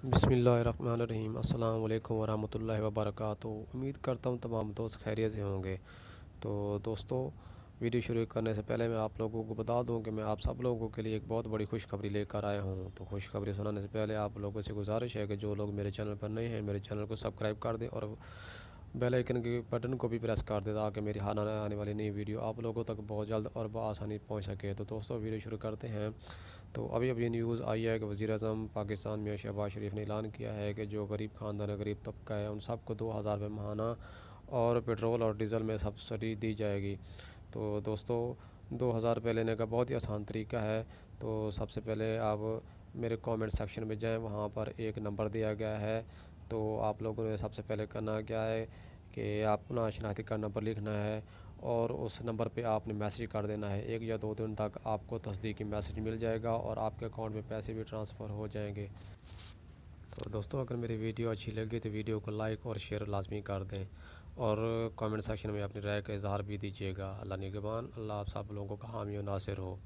बसमीम अल्लाम वरहमल उम्मीद करता हूँ तमाम दोस्त खैरियत से होंगे तो दोस्तों वीडियो शुरू करने से पहले मैं आप लोगों को बता दूं कि मैं आप सब लोगों के लिए एक बहुत बड़ी खुशखबरी लेकर आया हूं तो खुशखबरी सुनाने से पहले आप लोगों से गुजारिश है कि जो लोग मेरे चैनल पर नए हैं मेरे चैनल को सब्सक्राइब कर दें और बेल आइकन के बटन को भी प्रेस कर दे ताकि मेरी हर आने वाली नई वीडियो आप लोगों तक बहुत जल्द और बसानी पहुँच सके तो दोस्तों वीडियो शुरू करते हैं तो अभी अभी न्यूज़ आई है कि वज़ी अजम पाकिस्तान में शहबाज शरीफ ने ऐलान किया है कि जो गरीब खानदान गरीब तबका है उन सबको दो हज़ार रुपये महाना और पेट्रोल और डीज़ल में सब्सिडी दी जाएगी तो दोस्तों दो हज़ार रुपये लेने का बहुत ही आसान तरीका है तो सबसे पहले आप मेरे कमेंट सेक्शन में जाएं वहाँ पर एक नंबर दिया गया है तो आप लोगों ने सबसे पहले करना क्या है कि आप ना शनाख्ती का नंबर लिखना है और उस नंबर पे आपने मैसेज कर देना है एक या दो दिन तक आपको तस्दीकी मैसेज मिल जाएगा और आपके अकाउंट में पैसे भी ट्रांसफ़र हो जाएंगे तो दोस्तों अगर मेरी वीडियो अच्छी लगी तो वीडियो को लाइक और शेयर लाजमी कर दें और कमेंट सेक्शन में अपनी राय का इजहार भी दीजिएगा अल्लाह निगबान अल्लाह आप सब लोगों का हामी नासिर हो